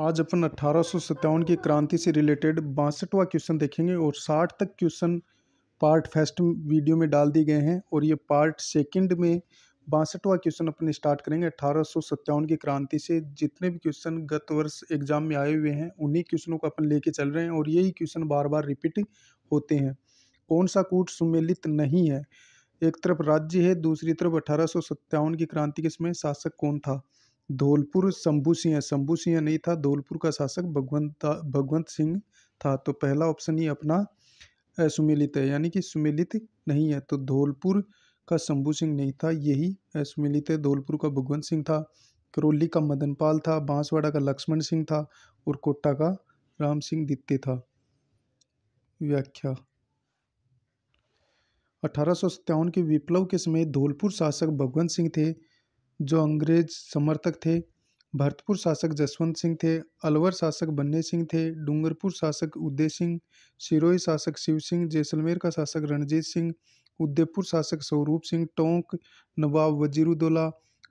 आज अपन अट्ठारह की क्रांति से रिलेटेड बासठवा क्वेश्चन देखेंगे और साठ तक क्वेश्चन पार्ट फर्स्ट वीडियो में डाल दिए गए हैं और ये पार्ट सेकंड में बासठवा क्वेश्चन अपन स्टार्ट करेंगे अट्ठारह की क्रांति से जितने भी क्वेश्चन गत वर्ष एग्जाम में आए हुए हैं उन्हीं क्वेश्चनों को अपन लेके चल रहे हैं और यही क्वेश्चन बार बार रिपीट होते हैं कौन सा कूट सुमेलित नहीं है एक तरफ राज्य है दूसरी तरफ अठारह की क्रांति के समय शासक कौन था धौलपुर शंभू सिंह शंभू सिंह नहीं था धौलपुर का शासक भगवंत भगवंत सिंह था तो पहला ऑप्शन ही अपना असुमिलित है यानी कि सुमिलित नहीं है तो धौलपुर का शंभू सिंह नहीं था यही असुमिलित है धौलपुर का भगवंत सिंह था करौली का मदनपाल था बांसवाड़ा का लक्ष्मण सिंह था और कोटा का राम सिंह दित्य था व्याख्या अठारह के विप्लव के समय धौलपुर शासक भगवंत सिंह थे जो अंग्रेज समर्थक थे भरतपुर शासक जसवंत सिंह थे अलवर शासक बन्ने सिंह थे डूंगरपुर शासक उदय सिंह सिरोही शासक शिव सिंह जैसलमेर का शासक रणजीत सिंह उदयपुर शासक स्वरूप सिंह टोंक नवाब वजीरुद्दौला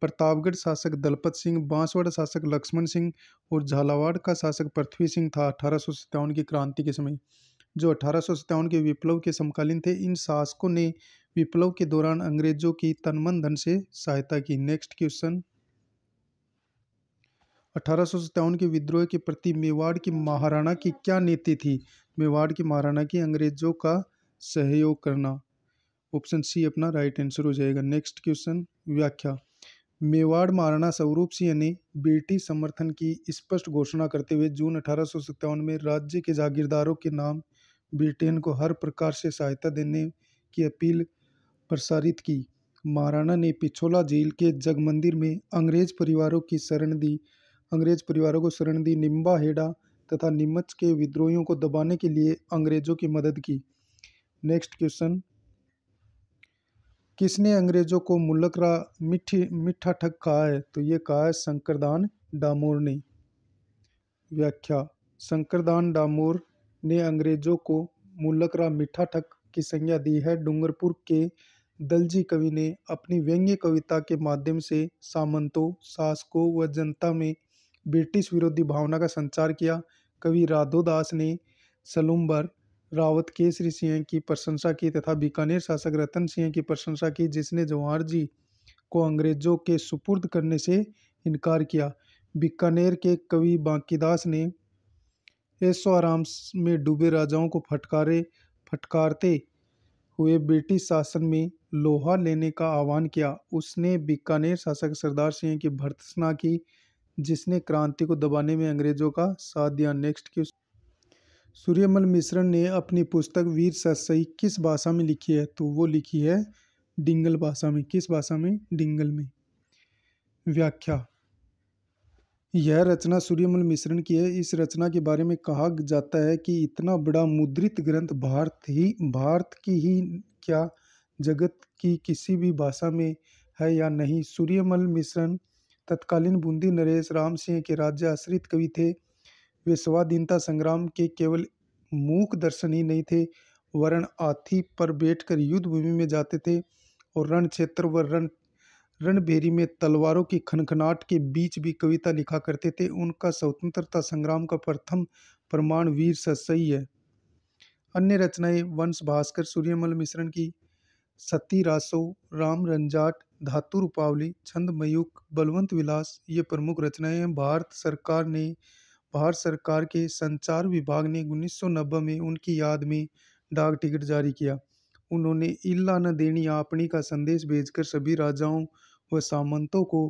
प्रतापगढ़ शासक दलपत सिंह बांसवाड़ा शासक लक्ष्मण सिंह और झालावाड़ का शासक पृथ्वी सिंह था अठारह की क्रांति के समय जो अठारह के विप्लव के समकालीन थे इन शासकों ने विप्लव के दौरान अंग्रेजों की तनमन धन से सहायता की नेक्स्ट क्वेश्चन अठारह के विद्रोह के प्रति मेवाड़ की महाराणा की क्या नीति थी मेवाड़ की महाराणा की अंग्रेजों का सहयोग करना ऑप्शन सी अपना राइट आंसर हो जाएगा नेक्स्ट क्वेश्चन व्याख्या मेवाड़ महाराणा स्वरूप सिंह ने ब्रिटिश समर्थन की स्पष्ट घोषणा करते हुए जून अठारह में राज्य के जागीरदारों के नाम ब्रिटेन को हर प्रकार से सहायता देने की अपील प्रसारित की महाराणा ने पिछोला झील के जग मंदिर में अंग्रेज परिवारों की शरण दी अंग्रेज परिवारों को शरण दी निम्बा हेडा तथा निम्बच के विद्रोहियों को दबाने के लिए अंग्रेजों की मदद की नेक्स्ट क्वेश्चन किसने अंग्रेजों को मुल्लकरा मिठी मिठा ठग कहा है तो ये कहा है शंकरदान डामोर ने व्याख्या शंकरदान डामोर ने अंग्रेजों को मुल्लकरा मिठा ठग की संज्ञा दी है डूंगरपुर के दलजी कवि ने अपनी व्यंग्य कविता के माध्यम से सामंतों शासकों व जनता में ब्रिटिश विरोधी भावना का संचार किया कवि राधो ने सलुम्बर रावत केसरी सिंह की प्रशंसा की तथा बीकानेर शासक रतन सिंह की प्रशंसा की जिसने जवाहर जी को अंग्रेजों के सुपुर्द करने से इनकार किया बीकानेर के कवि बांकीदास ने ऐसो आराम में डूबे राजाओं को फटकारे फटकारते हुए ब्रिटिश शासन में लोहा लेने का आह्वान किया उसने बीकानेर शासक सरदार सिंह की भर्त्सना की जिसने क्रांति को दबाने में अंग्रेजों का साथ दिया नेक्स्ट की सूर्यमल मिश्रण ने अपनी पुस्तक वीर सही किस भाषा में लिखी है तो वो लिखी है डिंगल भाषा में किस भाषा में डिंगल में व्याख्या यह रचना सूर्यमल मिश्रण की है इस रचना के बारे में कहा जाता है कि इतना बड़ा मुद्रित ग्रंथ भारत ही भारत की ही क्या जगत की किसी भी भाषा में है या नहीं सूर्यमल मिश्रण तत्कालीन बूंदी नरेश राम सिंह के राज्य आश्रित कवि थे वे स्वाधीनता संग्राम के केवल मूक दर्शन ही नहीं थे वरण आथी पर बैठकर युद्ध भूमि में जाते थे और रण क्षेत्र व रण रणबेरी में तलवारों की खनखनाट के बीच भी कविता लिखा करते थे उनका स्वतंत्रता संग्राम का प्रथम प्रमाण वीर सही है अन्य रचनाएं वंश भास्कर सूर्यमल मिश्रण की सती रासो राम रंजाट धातु रूपावली छंद मयूक बलवंत विलास ये प्रमुख रचनाएं हैं भारत सरकार ने भारत सरकार के संचार विभाग ने उन्नीस में उनकी याद में डाक टिकट जारी किया उन्होंने इल्ला न देनी आपणी का संदेश भेजकर सभी राजाओं व सामंतों को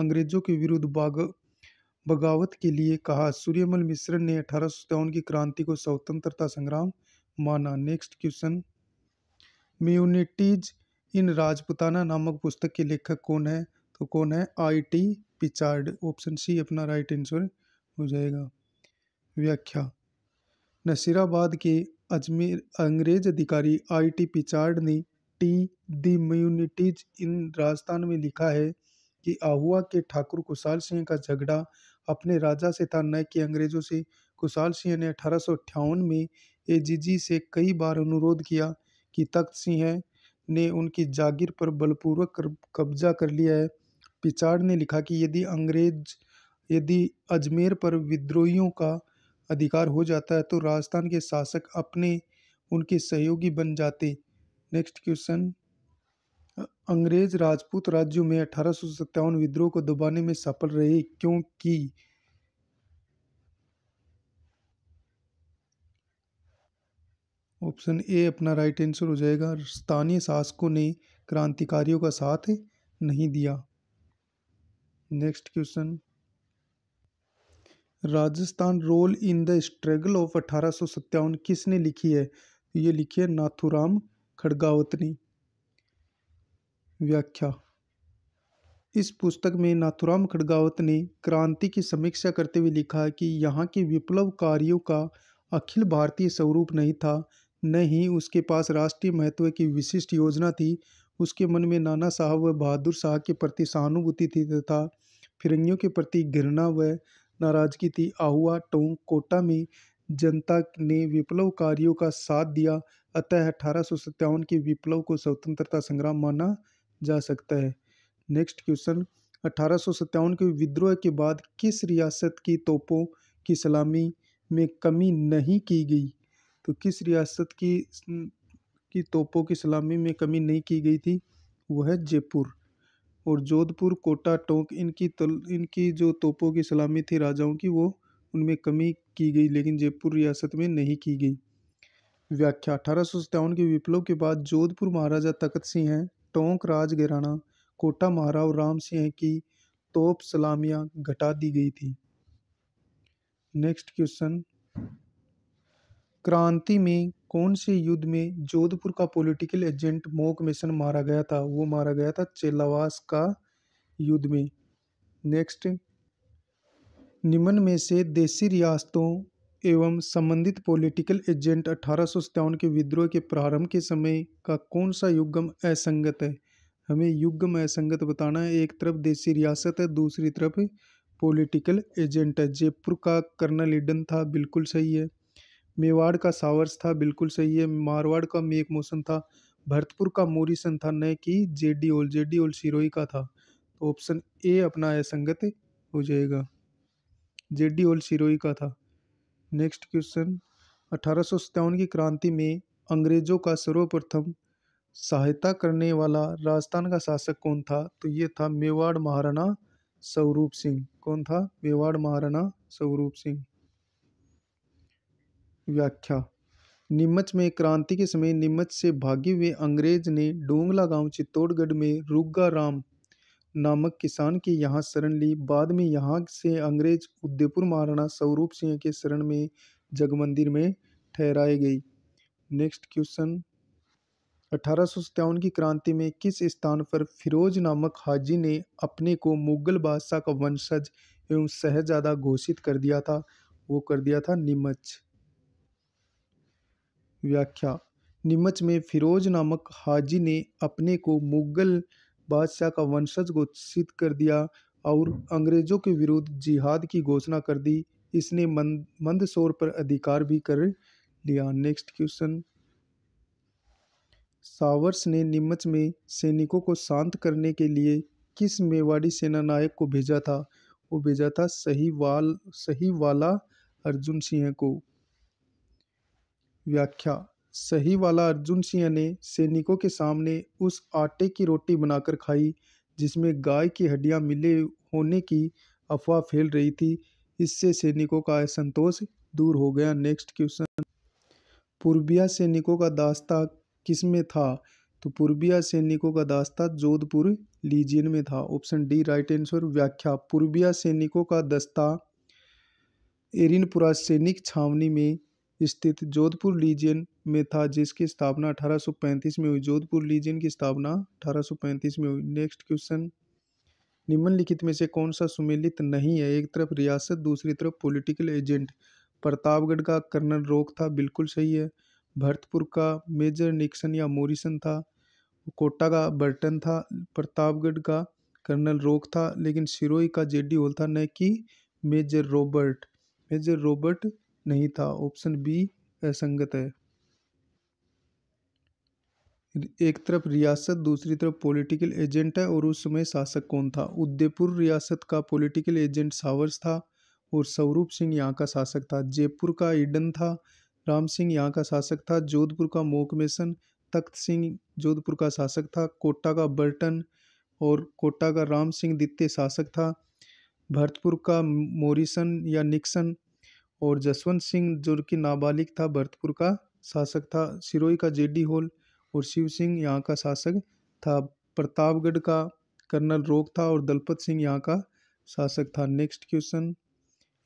अंग्रेजों के विरुद्ध बाग बगावत के लिए कहा सूर्यमल मिश्र ने अठारह की क्रांति को स्वतंत्रता संग्राम माना next question mutinies in Rajputana नामक पुस्तक के लेखक कौन है तो कौन है आई टी पिचार्ड ऑप्शन सी अपना राइट आंसर हो जाएगा व्याख्या नसीराबाद के अजमेर अंग्रेज अधिकारी आई टी पिचार्ड ने टी दी म्यूनिटीज इन राजस्थान में लिखा है कि आहुआ के ठाकुर कुशाल सिंह का झगड़ा अपने राजा से था न कि अंग्रेजों से कुशाल सिंह ने अठारह में ए से कई बार अनुरोध किया कि तख्त सिंह ने उनकी जागीर पर बलपूर्वक कब्जा कर लिया है पिचाड़ ने लिखा कि यदि अंग्रेज यदि अजमेर पर विद्रोहियों का अधिकार हो जाता है तो राजस्थान के शासक अपने उनके सहयोगी बन जाते नेक्स्ट क्वेश्चन अंग्रेज राजपूत राज्यों में अठारह विद्रोह को दबाने में सफल रहे क्योंकि ऑप्शन ए अपना राइट आंसर हो जाएगा स्थानीय शासकों ने क्रांतिकारियों का साथ नहीं दिया next question Rajasthan role in the struggle of अठारह किसने लिखी है तो ये लिखी है नाथुराम खड़गावतनी व्याख्या इस पुस्तक में नाथुराम खड़गावत ने क्रांति की समीक्षा करते हुए लिखा कि यहाँ के विप्लव कार्यों का अखिल भारतीय स्वरूप नहीं था न ही उसके पास राष्ट्रीय महत्व की विशिष्ट योजना थी उसके मन में नाना साहब व बहादुर शाह के प्रति सहानुभूति थी तथा फिरंगियों के प्रति घृणा व नाराजगी थी आहुआ टोंग कोटा में जनता ने विप्लवकारियों का साथ दिया अतः अठारह के विप्लव को स्वतंत्रता संग्राम माना जा सकता है नेक्स्ट क्वेश्चन अठारह के विद्रोह के बाद किस रियासत की तोपों की सलामी में कमी नहीं की गई तो किस रियासत की की तोपों की सलामी में कमी नहीं की गई थी वह है जयपुर और जोधपुर कोटा टोंक इनकी तल इनकी जो तोपों की सलामी थी राजाओं की वो उनमें कमी की गई लेकिन जयपुर रियासत में नहीं की गई व्याख्या अठारह के विप्लव के बाद जोधपुर महाराजा तखत सिंह टोंक राज घराना कोटा महारा और राम सिंह की तोप सलामियाँ घटा दी गई थी नेक्स्ट क्वेश्चन क्रांति में कौन से युद्ध में जोधपुर का पॉलिटिकल एजेंट मोक मिशन मारा गया था वो मारा गया था चेलावास का युद्ध में नेक्स्ट निम्न में से देशी रियासतों एवं संबंधित पॉलिटिकल एजेंट अठारह सौ सत्तावन के विद्रोह के प्रारंभ के समय का कौन सा युग्म असंगत है हमें युग्म असंगत बताना है एक तरफ देशी रियासत है दूसरी तरफ पॉलिटिकल एजेंट है जयपुर का कर्नल इडन था बिल्कुल सही है मेवाड़ का सावर्स था बिल्कुल सही है मारवाड़ का मेक मोसन था भरतपुर का मोरिसन था न कि जे डी ओल जे डी ओल सिरोही का था तो ऑप्शन ए अपना असंगत हो जाएगा जेडी ओल सिरोई का था नेक्स्ट क्वेश्चन अठारह की क्रांति में अंग्रेजों का सर्वप्रथम सहायता करने वाला राजस्थान का शासक कौन था तो ये था मेवाड़ महाराणा स्वरूप सिंह कौन था मेवाड़ महाराणा स्वरूप सिंह व्याख्या नीमच में क्रांति के समय नीमच से भागे हुए अंग्रेज ने डोंगला गांव चित्तौड़गढ़ में रुग्गा राम नामक किसान के यहाँ शरण ली बाद में यहाँ से अंग्रेज उदयपुर महाराणा स्वरूप सिंह के शरण में जग मंदिर में ठहराई गई नेक्स्ट क्वेश्चन अठारह की क्रांति में किस स्थान पर फिरोज नामक हाजी ने अपने को मुगल बादशाह का वंशज एवं सहजादा घोषित कर दिया था वो कर दिया था नीमच व्याख्या नीमच में फिरोज नामक हाजी ने अपने को मुगल बादशाह का वंशज घोषित कर दिया और अंग्रेज़ों के विरुद्ध जिहाद की घोषणा कर दी इसने मंद मंदसौर पर अधिकार भी कर लिया नेक्स्ट क्वेश्चन सावर्स ने नीमच में सैनिकों को शांत करने के लिए किस मेवाड़ी सेना नायक को भेजा था वो भेजा था सही वाल सही वाला अर्जुन सिंह को व्याख्या सही वाला अर्जुन सिंह ने सैनिकों के सामने उस आटे की रोटी बनाकर खाई जिसमें गाय की हड्डियां मिले होने की अफवाह फैल रही थी इससे सैनिकों का असंतोष दूर हो गया नेक्स्ट क्वेश्चन पूर्बिया सैनिकों का दास्ता किस में था तो पूर्बिया सैनिकों का दास्ता जोधपुर लीजियन में था ऑप्शन डी राइट आंसर व्याख्या पूर्बिया सैनिकों का दस्ता एरिनपुरा सैनिक छावनी में स्थित जोधपुर लीजियन में था जिसकी स्थापना 1835 में हुई जोधपुर लीजियन की स्थापना 1835 में हुई नेक्स्ट क्वेश्चन निम्नलिखित में से कौन सा सुमेलित नहीं है एक तरफ रियासत दूसरी तरफ पॉलिटिकल एजेंट प्रतापगढ़ का कर्नल रोक था बिल्कुल सही है भरतपुर का मेजर निक्सन या मोरिसन था कोटा का बर्टन था प्रतापगढ़ का कर्नल रोक था लेकिन सिरोही का जेडी होल था न कि मेजर रॉबर्ट मेजर रॉबर्ट नहीं था ऑप्शन बी असंगत है एक तरफ रियासत दूसरी तरफ पॉलिटिकल एजेंट है और उस समय शासक कौन था उदयपुर रियासत का पॉलिटिकल एजेंट सावर्स था और स्वरूप सिंह यहाँ का शासक था जयपुर का ईडन था राम सिंह यहाँ का शासक था जोधपुर का मोकमेसन तख्त सिंह जोधपुर का शासक था कोटा का बर्टन और कोटा का राम सिंह द्वितीय शासक था भरतपुर का मोरिसन या निक्सन और जसवंत सिंह जो कि नाबालिग था भरतपुर का शासक था सिरोही का जेडी हॉल और शिव सिंह यहाँ का शासक था प्रतापगढ़ का कर्नल रोग था और दलपत सिंह यहाँ का शासक था next question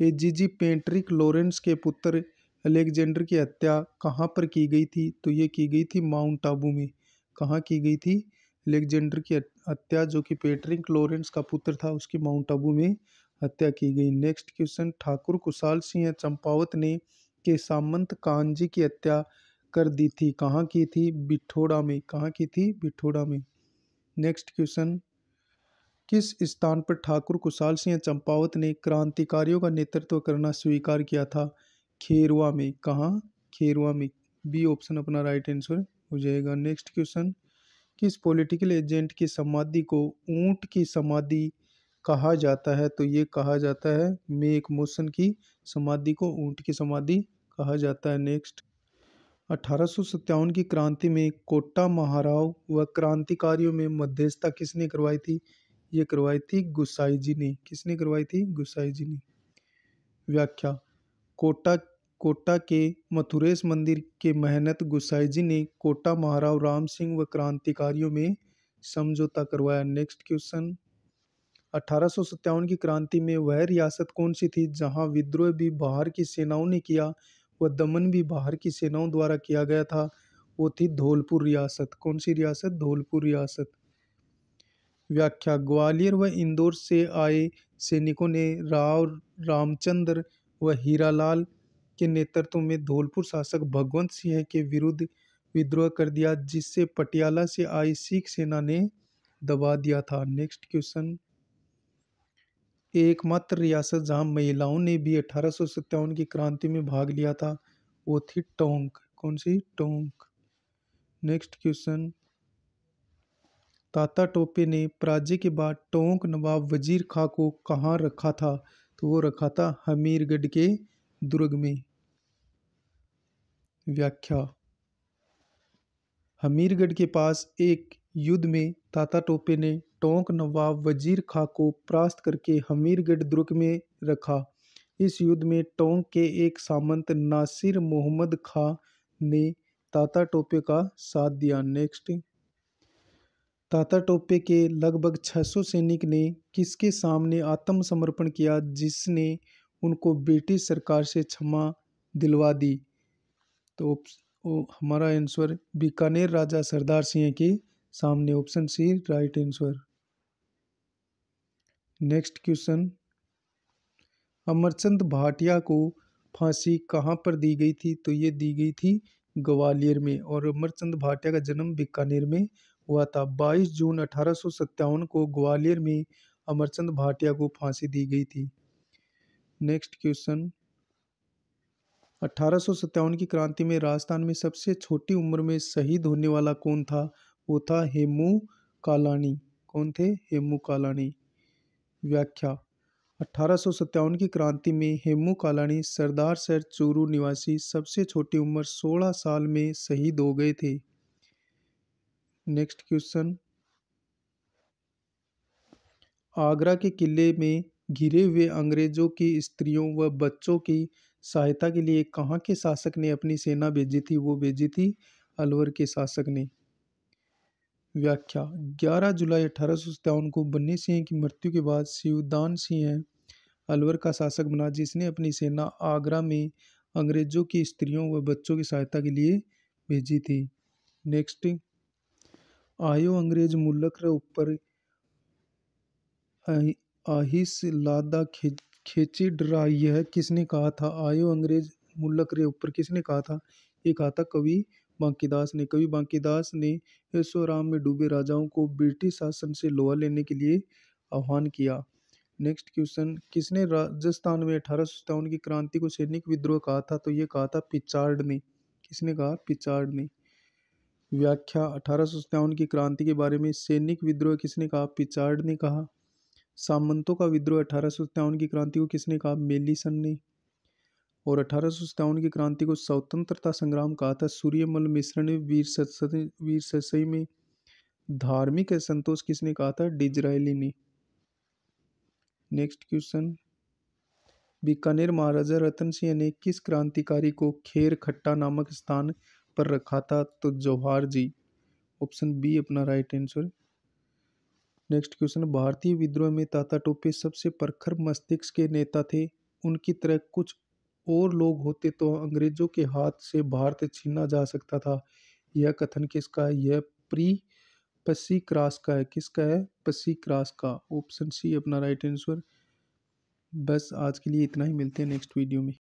A G G Patrick Lawrence के पुत्र अलेक्जेंडर की हत्या कहाँ पर की गई थी तो ये की गई थी माउंट आबू में कहाँ की गई थी अलेक्जेंडर की हत्या जो कि पेट्रिक लॉरेंस का पुत्र था उसकी माउंट आबू में हत्या की गई नेक्स्ट क्वेश्चन ठाकुर कुशाल सिंह चंपावत ने के सामंत कांजी की हत्या कर दी थी कहाँ की थी बिठोड़ा में कहाँ की थी बिठोड़ा में नेक्स्ट क्वेश्चन किस स्थान पर ठाकुर कुशाल सिंह चंपावत ने क्रांतिकारियों का नेतृत्व करना स्वीकार किया था खेरुआ में कहाँ खेरुआ में बी ऑप्शन अपना राइट आंसर हो जाएगा नेक्स्ट क्वेश्चन किस पॉलिटिकल एजेंट की समाधि को ऊंट की समाधि कहा जाता है तो ये कहा जाता है मेक मोशन की समाधि को ऊँट की समाधि कहा जाता है नेक्स्ट अठारह की क्रांति में कोटा महाराव व क्रांतिकारियों में मध्यस्थता किसने करवाई थी ये करवाई थी गुसाई जी ने किसने करवाई थी गुसाई जी ने व्याख्या कोटा कोटा के मथुरेश मंदिर के मेहनत गुसाई जी ने कोटा महाराव राम सिंह व क्रांतिकारियों में समझौता करवाया नेक्स्ट क्वेश्चन अठारह की क्रांति में वह रियासत कौन सी थी जहां विद्रोह भी बाहर की सेनाओं ने किया व दमन भी बाहर की सेनाओं द्वारा किया गया था वो थी धौलपुर रियासत कौन सी रियासत धौलपुर रियासत व्याख्या ग्वालियर व इंदौर से आए सैनिकों ने राव रामचंद्र व हीरालाल के नेतृत्व में धौलपुर शासक भगवंत सिंह के विरुद्ध विद्रोह कर दिया जिससे पटियाला से आई सिख सेना ने दबा दिया था नेक्स्ट क्वेश्चन एकमात्र रियासत जहां महिलाओं ने भी अठारह की क्रांति में भाग लिया था वो थी टोंक कौन सी टोंक नेक्स्ट क्वेश्चन ताता टोपे ने पराजय के बाद टोंक नवाब वजीर खां को कहाँ रखा था तो वो रखा था हमीरगढ़ के दुर्ग में व्याख्या हमीरगढ़ के पास एक युद्ध में ताता टोपे ने टोंक नवाब वजीर खां को परास्त करके हमीरगढ़ दुर्ग में रखा इस युद्ध में टोंक के एक सामंत नासिर मोहम्मद खां ने ताता टोपे का साथ दिया नेक्स्ट ताता टोपे के लगभग 600 सैनिक ने किसके सामने आत्मसमर्पण किया जिसने उनको ब्रिटिश सरकार से क्षमा दिलवा दी तो हमारा आंसर बीकानेर राजा सरदार सिंह के सामने option C right answer next question Amarchand Bhatia को फांसी कहाँ पर दी गई थी तो ये दी गई थी ग्वालियर में और अमरचंद भाटिया का जन्म बीकानेर में हुआ था 22 जून अठारह को ग्वालियर में अमरचंद भाटिया को फांसी दी गई थी नेक्स्ट क्वेश्चन अठारह की क्रांति में राजस्थान में सबसे छोटी उम्र में शहीद होने वाला कौन था वो था हेमू कालानी कौन थे हेमू कालानी व्याख्या अठारह की क्रांति में हेमू कालानी सरदार सर चूरू निवासी सबसे छोटी उम्र 16 साल में शहीद हो गए थे नेक्स्ट क्वेश्चन आगरा के किले में घिरे हुए अंग्रेजों की स्त्रियों व बच्चों की सहायता के लिए कहाँ के शासक ने अपनी सेना भेजी थी वो भेजी थी अलवर के शासक ने व्याख्या 11 जुलाई अठारह को बन्नी सिंह की मृत्यु के बाद शिवदान सिंह अलवर का शासक बना जिसने अपनी सेना आगरा में अंग्रेजों की स्त्रियों व बच्चों की सहायता के लिए भेजी थी नेक्स्ट आयो अंग्रेज मुल्क ऊपर आहिस लादा खे, खेची डरा यह किसने कहा था आयो अंग्रेज मुलक रे ऊपर किसने कहा था ये कहा था कवि बांकीदास ने कवि बांकीदास ने यशोराम में डूबे राजाओं को ब्रिटिश शासन से लोहा लेने के लिए आह्वान किया नेक्स्ट क्वेश्चन किसने राजस्थान में अठारह की क्रांति को सैनिक विद्रोह कहा था तो ये कहा था पिचार्ड ने किसने कहा पिचार्ड ने व्याख्या अठारह की क्रांति के बारे में सैनिक विद्रोह किसने कहा पिचार्ड ने कहा सामंतों का विद्रोह अठारह की क्रांति को किसने कहा मेलिसन ने और अठारह की क्रांति को स्वतंत्रता संग्राम कहा था सूर्यमल मिश्र ने वीर सत्सई वीर सत्सई में धार्मिक संतोष किसने कहा था डिजराइली ने नेक्स्ट क्वेश्चन बीकानेर महाराजा रतन सिंह ने किस क्रांतिकारी को खेर खट्टा नामक स्थान पर रखा था तो जौहार जी ऑप्शन बी अपना राइट आंसर नेक्स्ट क्वेश्चन भारतीय विद्रोह में ताता टोपे सबसे प्रखर मस्तिष्क के नेता थे उनकी तरह कुछ और लोग होते तो अंग्रेज़ों के हाथ से भारत छीना जा सकता था यह कथन किसका है यह प्री पसी क्रास का है किसका है पसी क्रास का ऑप्शन सी अपना राइट आंसर बस आज के लिए इतना ही मिलते हैं नेक्स्ट वीडियो में